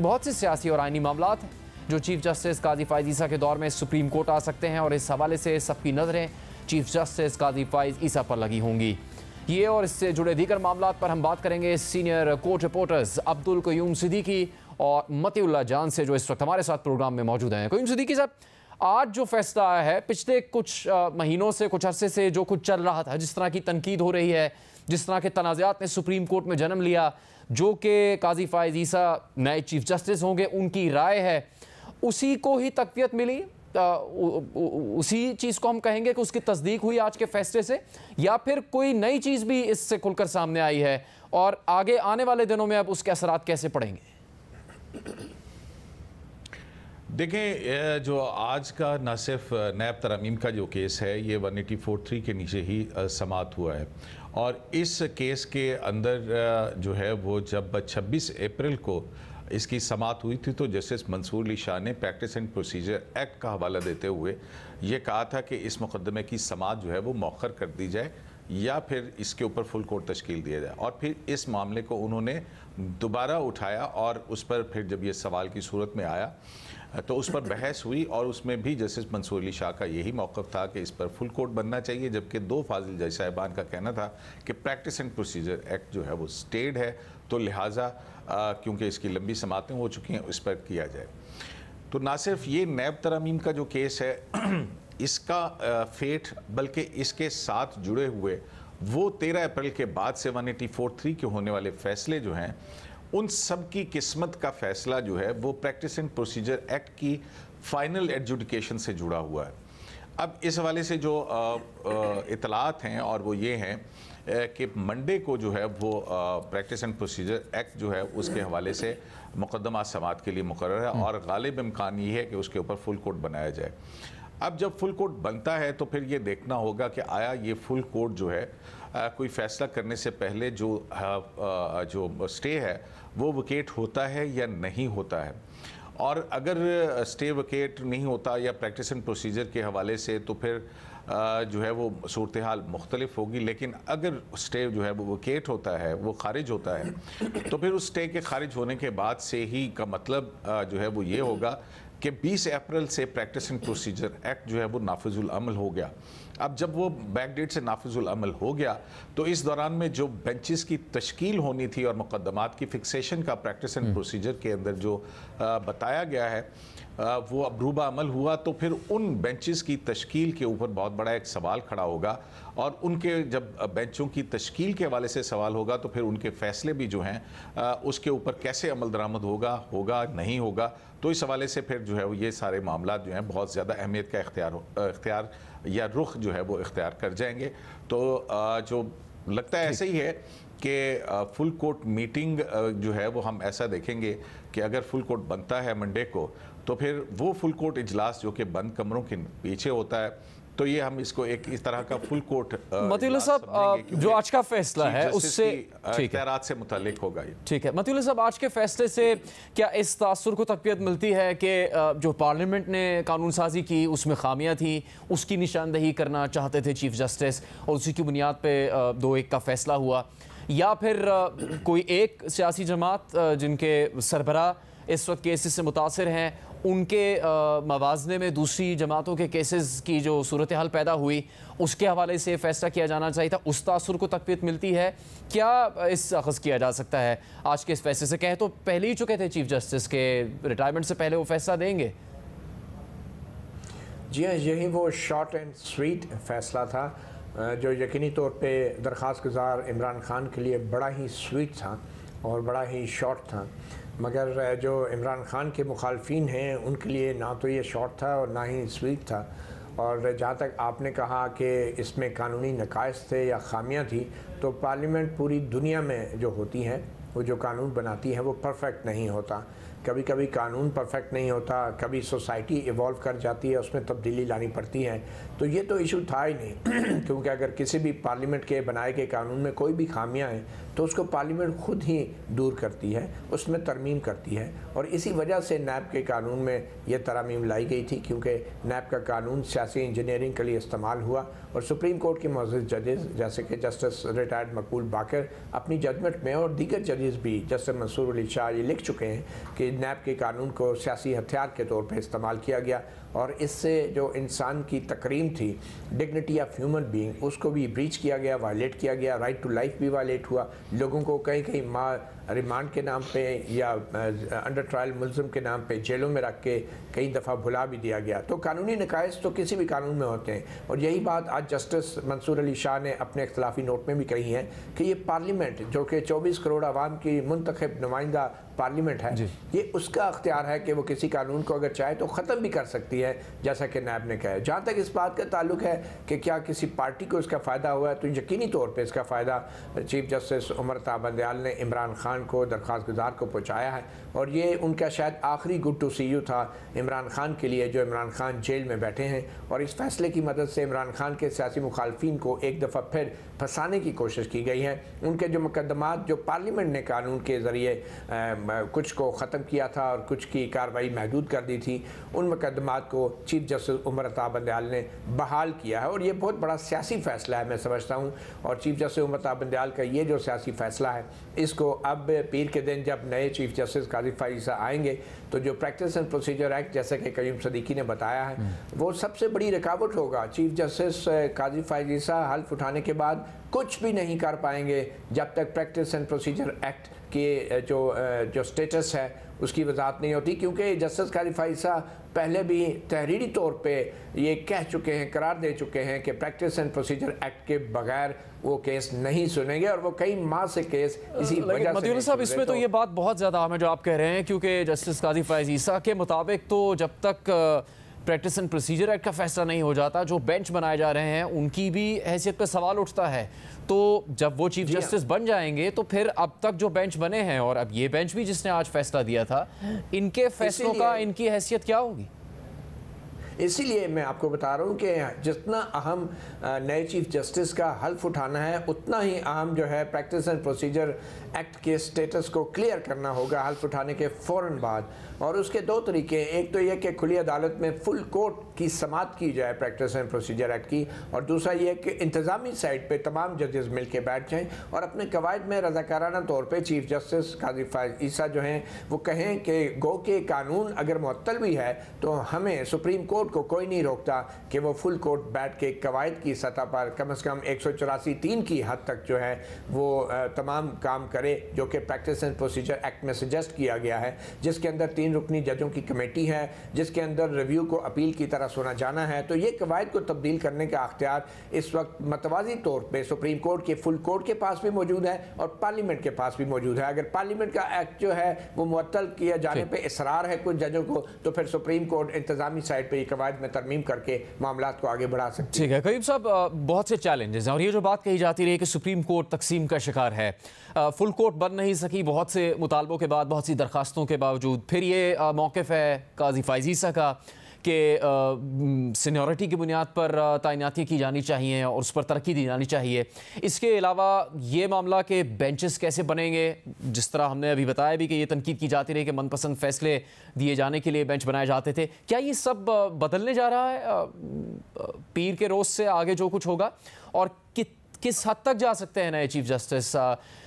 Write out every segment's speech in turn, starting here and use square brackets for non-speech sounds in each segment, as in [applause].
बहुत से सियासी और आइनी मामला हैं जो चीफ जस्टिस काजी फाइज ईसा के दौर में सुप्रीम कोर्ट आ सकते हैं और इस हवाले से सबकी नज़रें चीफ जस्टिस काजी फाइज ईसा पर लगी होंगी ये और इससे जुड़े दीगर मामला पर हम बात करेंगे senior court reporters Abdul Qayyum Siddiqui और मतीउल्ला जान से जो इस वक्त हमारे साथ प्रोग्राम में मौजूद हैं कयूम सिद्दीकी साहब आज जो फैसला आया है पिछले कुछ महीनों से कुछ अरसे से जो कुछ चल रहा था जिस तरह की तनकीद हो रही है जिस तरह के तनाज़ात ने सुप्रीम कोर्ट में जन्म लिया जो कि काजी फायज ईसा नए चीफ जस्टिस होंगे उनकी राय है उसी को ही तकवीत मिली आ, उ, उ, उसी चीज़ को हम कहेंगे कि उसकी तस्दीक हुई आज के फैसले से या फिर कोई नई चीज़ भी इससे खुलकर सामने आई है और आगे आने वाले दिनों में अब उसके असरात कैसे पड़ेंगे देखें जो आज का न सिर्फ नैब तरमीम का जो केस है ये वन एटी फोर थ्री के नीचे ही समाप्त हुआ है और इस केस के अंदर जो है वो जब 26 अप्रैल को इसकी समाप्त हुई थी तो जस्टिस मंसूर अली शाह ने प्रैक्टिस एंड प्रोसीजर एक्ट का हवाला देते हुए ये कहा था कि इस मुकदमे की समात जो है वो मौखर कर दी जाए या फिर इसके ऊपर फुल कोर्ट तश्कील दिया जाए और फिर इस मामले को उन्होंने दोबारा उठाया और उस पर फिर जब ये सवाल की सूरत में आया तो उस पर बहस हुई और उसमें भी जस्टिस मंसूर अली शाह का यही मौक़ था कि इस पर फुल कोर्ट बनना चाहिए जबकि दो फाजिल जज साहिबान का कहना था कि प्रैक्टिस एंड प्रोसीजर एक्ट जो है वो स्टेड है तो लिहाजा क्योंकि इसकी लंबी समातें हो चुकी हैं उस पर किया जाए तो ना सिर्फ ये नैब तरामीम का जो केस है इसका फेट बल्कि इसके साथ जुड़े हुए वो 13 अप्रैल के बाद से 1843 के होने वाले फैसले जो हैं उन सब की किस्मत का फैसला जो है वो प्रैक्टिस एंड प्रोसीजर एक्ट की फाइनल एडजुडिकेशन से जुड़ा हुआ है अब इस हवाले से जो इतलात हैं और वो ये हैं कि मंडे को जो है वो प्रैक्टिस एंड प्रोसीजर एक्ट जो है उसके हवाले से मुकदमा समात के लिए मुकर है हम्म। और गालिब इम्कान ये है कि उसके ऊपर फुल कोर्ट बनाया जाए अब जब फुल कोर्ट बनता है तो फिर ये देखना होगा कि आया ये फुल कोर्ट जो है आ, कोई फैसला करने से पहले जो आ, आ, जो स्टे है वो वकेट होता है या नहीं होता है और अगर स्टे वकेट नहीं होता या प्रैक्टिस एंड प्रोसीजर के हवाले से तो फिर जो है वो सूरत हाल मुख्तलिफ होगी लेकिन अगर स्टे जो है वो वकेट होता है वो खारिज होता है तो फिर उस स्टे के खारिज होने के बाद से ही का मतलब जो है वो ये होगा कि 20 अप्रैल से प्रैक्टिस एंड प्रोसीजर एक्ट जो है वो नाफिजुल अमल हो गया अब जब वो बैक डेट से नाफिजुल अमल हो गया तो इस दौरान में जो बेंचेस की तश्कील होनी थी और मुकदमात की फिक्सेशन का प्रैक्टिस एंड प्रोसीजर के अंदर जो आ, बताया गया है वो रूबा अमल हुआ तो फिर उन बेंचेस की तश्कील के ऊपर बहुत बड़ा एक सवाल खड़ा होगा और उनके जब बेंचों की तश्कील के हवाले से सवाल होगा तो फिर उनके फैसले भी जो हैं उसके ऊपर कैसे अमल दरामद होगा होगा नहीं होगा तो इस हवाले से फिर जो है वो ये सारे मामला जो हैं बहुत ज़्यादा अहमियत का इख्तियार इख्तियार या रुख जो है वो इख्तियार कर जाएंगे तो जो लगता है ऐसे ही है कि फुल कोर्ट मीटिंग जो है वो हम ऐसा देखेंगे कि अगर फुल कोर्ट बनता है मंडे को तो फिर वो फुल कोर्ट इजलास जो कि बंद कमरों के पीछे होता है तो ये हम इसको एक इस तरह का फुल कोर्ट मतीला साहब जो आज का फैसला है उससे इख्तियारात से मुतलिक होगा ये ठीक है मतीला साहब आज के फैसले से क्या इस तासर को तकबीयत मिलती है कि जो पार्लियामेंट ने कानून साजी की उसमें खामियां थी उसकी निशानदही करना चाहते थे चीफ जस्टिस और उसी की बुनियाद पर दो एक का फैसला हुआ या फिर कोई एक सियासी जमात जिनके सरबरा इस वक्त केसेस से मुतासर हैं उनके मवाजने में दूसरी जमातों के केसेस की जो सूरत हाल पैदा हुई उसके हवाले से फैसला किया जाना चाहिए था उस तासर को तकबीत मिलती है क्या इस अखज़ किया जा सकता है आज के इस फैसले से कहे तो पहले ही चुके थे चीफ जस्टिस के रिटायरमेंट से पहले वो फैसला देंगे जी हाँ यही वो शॉर्ट एंड स्वीट फैसला था जो यकीनी तौर पे दरख्वास्त गुजार इमरान खान के लिए बड़ा ही स्वीट था और बड़ा ही शॉर्ट था मगर जो इमरान खान के मुखालफन हैं उनके लिए ना तो ये शॉर्ट था और ना ही स्वीट था और जहाँ तक आपने कहा कि इसमें कानूनी नकायस थे या खामियाँ थी तो पार्लियामेंट पूरी दुनिया में जो होती हैं वो जो कानून बनाती हैं वो परफेक्ट नहीं होता कभी कभी कानून परफेक्ट नहीं होता कभी सोसाइटी इवॉल्व कर जाती है उसमें तब्दीली लानी पड़ती है तो ये तो इशू था ही नहीं [clears throat] क्योंकि अगर किसी भी पार्लियामेंट के बनाए गए कानून में कोई भी खामियां हैं तो उसको पार्लियामेंट खुद ही दूर करती है उसमें तरमीम करती है और इसी वजह से नैब के कानून में ये तरामीम लाई गई थी क्योंकि नैब का कानून सियासी इंजीनियरिंग के लिए इस्तेमाल हुआ और सुप्रीम कोर्ट के मौजूद जजेस जैसे कि जस्टिस रिटायर्ड मकबूल बाकर अपनी जजमेंट में और दीगर जजेस भी जस्टिस मंसूर अली शाह ये लिख चुके हैं कि किडनैप के कानून को सियासी हथियार के तौर पे इस्तेमाल किया गया और इससे जो इंसान की तकरीम थी डिग्निटी ऑफ ह्यूमन बीइंग उसको भी ब्रीच किया गया वायलेट किया गया राइट टू लाइफ भी वायलेट हुआ लोगों को कहीं कहीं माँ रिमांड के नाम पे या अंडर ट्रायल मुलम के नाम पे जेलों में रख के कई दफ़ा भुला भी दिया गया तो कानूनी नकायस तो किसी भी कानून में होते हैं और यही बात आज जस्टिस मंसूर अली शाह ने अपने अख्तिलाफी नोट में भी कही है कि ये पार्लियामेंट जो कि चौबीस करोड़ आवाम की मंतखब नुमाइंदा पार्लियामेंट है ये उसका अख्तियार है कि वो किसी कानून को अगर चाहे तो ख़त्म भी कर सकती है जैसा कि नायब ने कहा है जहाँ तक इस बात का ताल्लुक है कि क्या किसी पार्टी को इसका फ़ायदा हुआ है तो यकीनी तौर पर इसका फ़ायदा चीफ जस्टिस उमर ताबंदयाल ने इमरान खान खान को दरख्वास्त गुजार को पहुँचाया है और ये उनका शायद आखिरी गुड टू सी यू था इमरान खान के लिए जो इमरान खान जेल में बैठे हैं और इस फैसले की मदद से इमरान खान के सियासी मुखालफी को एक दफ़ा फिर फंसाने की कोशिश की गई है उनके जो मुकदमा जो पार्लियामेंट ने कानून के ज़रिए कुछ को ख़त्म किया था और कुछ की कार्रवाई महदूद कर दी थी उन मुकदमा को चीफ जस्टिस उमर ताबंदयाल ने बहाल किया है और ये बहुत बड़ा सियासी फ़ैसला है मैं समझता हूँ और चीफ जस्टिस उमर ताबंदयाल का ये जो सियासी फ़ैसला है इसको अब अब पीर के दिन जब नए चीफ जस्टिस काजिफ फाइज आएंगे तो जो प्रैक्टिस एंड प्रोसीजर एक्ट जैसे कि कयूम सदीकी ने बताया है हम्म। वो सबसे बड़ी रुकावट होगा चीफ जस्टिस काजिफ फाइसा हल्फ उठाने के बाद कुछ भी नहीं कर पाएंगे जब तक प्रैक्टिस एंड प्रोसीजर एक्ट के जो जो स्टेटस है उसकी वजात नहीं होती क्योंकि जस्टिस खालिफ ईसा पहले भी तहरीरी तौर पर ये कह चुके हैं करार दे चुके हैं कि प्रैक्टिस एंड प्रोसीजर एक्ट के बगैर वो केस नहीं सुनेंगे और वो कई माह से केस इसी वजह साहब इसमें तो, तो ये तो बात बहुत ज़्यादा अहम है जो आप कह रहे हैं क्योंकि जस्टिस काजी फैज़ ईसा के मुताबिक तो जब तक प्रैक्टिस एंड प्रोसीजर एक्ट का फैसला नहीं हो जाता जो बेंच बनाए जा रहे हैं उनकी भी हैसियत पर सवाल उठता है तो जब वो चीफ जस्टिस हाँ। बन जाएंगे तो फिर अब तक जो बेंच बने हैं और अब ये बेंच भी जिसने आज फैसला दिया था इनके फैसलों का इनकी हैसियत क्या होगी इसीलिए मैं आपको बता रहा हूँ कि जितना अहम नए चीफ जस्टिस का हल्फ उठाना है उतना ही अहम जो है प्रैक्टिस एंड प्रोसीजर एक्ट के स्टेटस को क्लियर करना होगा हल्फ उठाने के फ़ौर बाद और उसके दो तरीके हैं एक तो यह कि खुली अदालत में फुल कोर्ट की समात की जाए प्रैक्टिस एंड प्रोसीजर एक्ट की और दूसरा यह कि इंतजामी साइड पर तमाम जजेस मिल के बैठ जाएँ और अपने कवायद में रजाकाराना तौर पर चीफ जस्टिस काजी ईसा जो हैं वो कहें कि गो के कानून अगर मअतल भी है तो हमें सुप्रीम कोर्ट को कोई नहीं रोकता कि वो फुल कोर्ट बैठ के कवायद की सतह पर कम से कम एक सौ चौरासी तीन की हद तक जो है वो तमाम काम करे जो कि प्रैक्टिस एंड प्रोसीजर एक्ट में सजेस्ट किया गया है जिसके अंदर तीन रुकनी जजों की कमेटी है जिसके अंदर रिव्यू को अपील की तरह सुना जाना है तो ये कवायद को तब्दील करने का अख्तियार इस वक्त मतवाजी तौर पर सुप्रीम कोर्ट के फुल कोर्ट के पास भी मौजूद है और पार्लियामेंट के पास भी मौजूद है अगर पार्लियामेंट का एक्ट जो है वो मुअत्तल किया जाने पर इसरार है कुछ जजों को तो फिर सुप्रीम कोर्ट इंतजामी साइड पर कवायद में तरमीम करके मामला को आगे बढ़ा सकते ठीक है करीब साहब बहुत से चैलेंजेस हैं और ये जो बात कही जाती रही कि सुप्रीम कोर्ट तकसीम का शिकार है फुल कोर्ट बन नहीं सकी बहुत से मुतालबों के बाद बहुत सी दरखास्तों के बावजूद फिर ये मौक़ है काजी फाइजीसा का कि सीनियरिटी की बुनियाद पर तैनाती की जानी चाहिए और उस पर तरक्की दी जानी चाहिए इसके अलावा ये मामला कि बेंचेस कैसे बनेंगे जिस तरह हमने अभी बताया भी कि ये तनकीद की जाती रही कि मनपसंद फैसले दिए जाने के लिए बेंच बनाए जाते थे क्या ये सब बदलने जा रहा है पीर के रोज़ से आगे जो कुछ होगा और कि, किस हद तक जा सकते हैं नए चीफ जस्टिस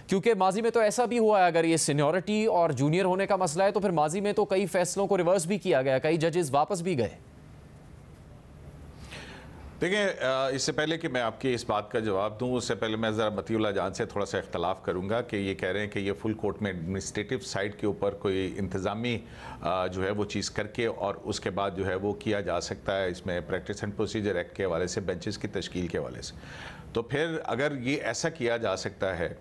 क्योंकि माजी में तो ऐसा भी हुआ है अगर ये सीनियोरिटी और जूनियर होने का मसला है तो फिर माजी में तो कई फैसलों को रिवर्स भी किया गया कई जजेस वापस भी गए देखें इससे पहले कि मैं आपकी इस बात का जवाब दूं उससे पहले मैं ज़रा मतीउल्ला जान से थोड़ा सा इख्तलाफ करूंगा कि ये कह रहे हैं कि ये फुल कोर्ट में एडमिनिस्ट्रेटिव साइड के ऊपर कोई इंतज़ामी जो है वो चीज़ करके और उसके बाद जो है वो किया जा सकता है इसमें प्रैक्टिस एंड प्रोसीजर एक्ट के हवाले से बेंचेस की तश्कील के हवाले से तो फिर अगर ये ऐसा किया जा सकता है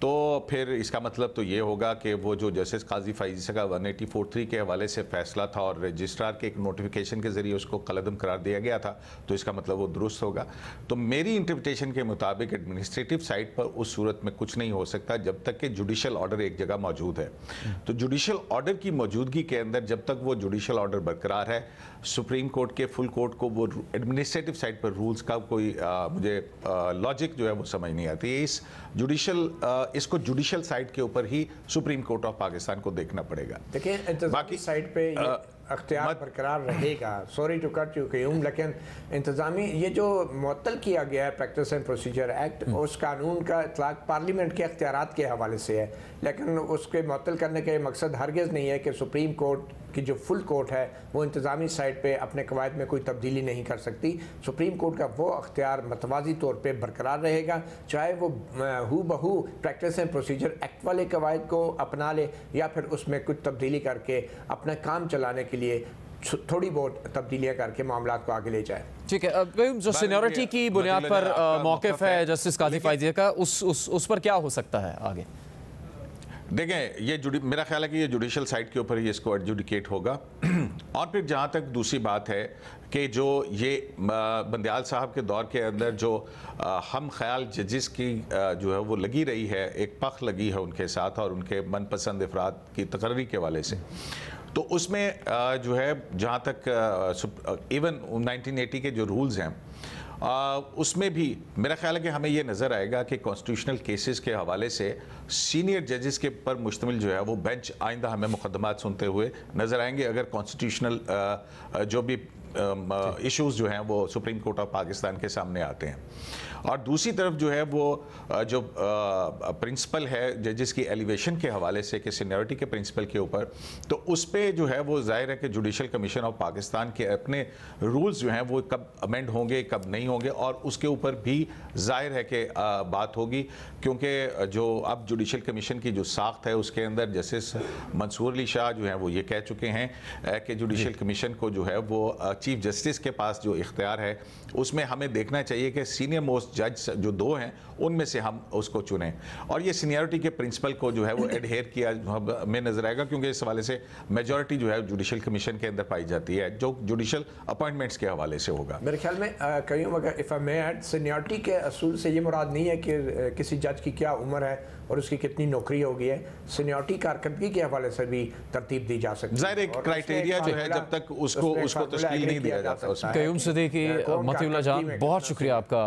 तो फिर इसका मतलब तो ये होगा कि वो जो जस्टिस काजी फाइजी का वन एटी फोर थ्री के हवाले से फैसला था और रजिस्ट्रार के एक नोटिफिकेशन के ज़रिए उसको कलदम करार दिया गया था तो इसका मतलब वो दुरुस्त होगा तो मेरी इंटरप्रिटेशन के मुताबिक एडमिनिस्ट्रेटिव साइड पर उस सूरत में कुछ नहीं हो सकता जब तक कि जुडिशल ऑर्डर एक जगह मौजूद है तो जुडिशल ऑर्डर की मौजूदगी के अंदर जब तक वो जुडिशल ऑर्डर बरकरार है सुप्रीम कोर्ट के फुल कोर्ट को वो एडमिनिस्ट्रेटिव साइड पर रूल्स का कोई आ, मुझे लॉजिक जो है वो समझ नहीं आती इस जुडिशल इसको जुडिशियल साइड के ऊपर ही सुप्रीम कोर्ट ऑफ पाकिस्तान को देखना पड़ेगा देखिए बाकी साइड पे अख्तियार बरकरार रहेगा sorry to cut you Qayyum लेकिन इंतजामी ये जो मअतल किया गया है प्रैक्टिस एंड प्रोसीजर एक्ट उस कानून का इतलाक पार्लियामेंट के अख्तियार के हवाले से है लेकिन उसके मअतल करने का मकसद हरगज़ नहीं है कि सुप्रीम कोर्ट की जो फुल कोर्ट है वो इंतज़ामी साइड पर अपने कवायद में कोई तब्दीली नहीं कर सकती सुप्रीम कोर्ट का वो अख्तियार मतवाजी तौर पर बरकरार रहेगा चाहे वो हु बहू प्रैक्टिस एंड प्रोसीजर एक्ट वाले कवायद को अपना ले या फिर उसमें कुछ तब्दीली करके अपना काम चलाने के लिए थोड़ी बहुत तब्दीलियाँ करके मामला को आगे ले जाए ठीक है अब जो सीनियरिटी की बुनियाद पर मौकफ है जस्टिस काजी फाइजिया का उस, उस उस पर क्या हो सकता है आगे देखें ये जुडी मेरा ख्याल है कि ये जुडिशल साइड के ऊपर ही इसको एडजुडिकेट होगा [clears throat] और फिर जहाँ तक दूसरी बात है कि जो ये बंदयाल साहब के दौर के अंदर जो हम ख्याल जजिस की जो है वो लगी रही है एक पख लगी है उनके साथ और उनके मनपसंद अफराद की तकर्री के वाले से तो उसमें जो है जहाँ तक इवन 1980 के जो रूल्स हैं उसमें भी मेरा ख्याल है कि हमें ये नज़र आएगा कि कॉन्स्टिट्यूशनल केसेस के हवाले से सीनियर जजेस के पर मुश्तमिल जो है वो बेंच आइंदा हमें मुकदमा सुनते हुए नज़र आएंगे अगर कॉन्स्टिट्यूशनल जो भी इश्यूज़ जो हैं वो सुप्रीम कोर्ट ऑफ पाकिस्तान के सामने आते हैं और दूसरी तरफ जो है वो जो प्रिंसिपल है जजेस की एलिवेशन के हवाले से कि सीनियरिटी के प्रिंसिपल के ऊपर तो उस पर जो है वो जाहिर है कि जुडिशल कमीशन ऑफ पाकिस्तान के अपने रूल्स जो हैं वो कब अमेंड होंगे कब नहीं होंगे और उसके ऊपर भी जाहिर है कि बात होगी क्योंकि जो अब जुडिशल कमीशन की जो साख्त है उसके अंदर जस्टिस मंसूर अली शाह जो है वो ये कह चुके हैं कि जुडिशल कमीशन को जो है वो चीफ जस्टिस के पास जो इख्तियार है उसमें हमें देखना चाहिए कि सीनियर मोस्ट जज जो दो हैं उनमें से हम उसको चुनें और ये सीनियरिटी के प्रिंसिपल को जो है वो एडहेयर किया में नज़र आएगा क्योंकि इस हवाले से मेजोरिटी जो है जुडिशल कमीशन के अंदर पाई जाती है जो जुडिशल अपॉइंटमेंट्स के हवाले से होगा मेरे ख्याल में कहीं अगर इफ़ आई सीनियरिटी के असूल से ये मुराद नहीं है कि किसी जज की क्या उम्र है और उसकी उसकी कितनी नौकरी होगी है सीनियोरिटी कारकर्दगी के हवाले से भी तरतीब दी जा सकती है एक क्राइटेरिया जो है जब तक उसको उसको नहीं दिया जाता कयूम जान बहुत शुक्रिया आपका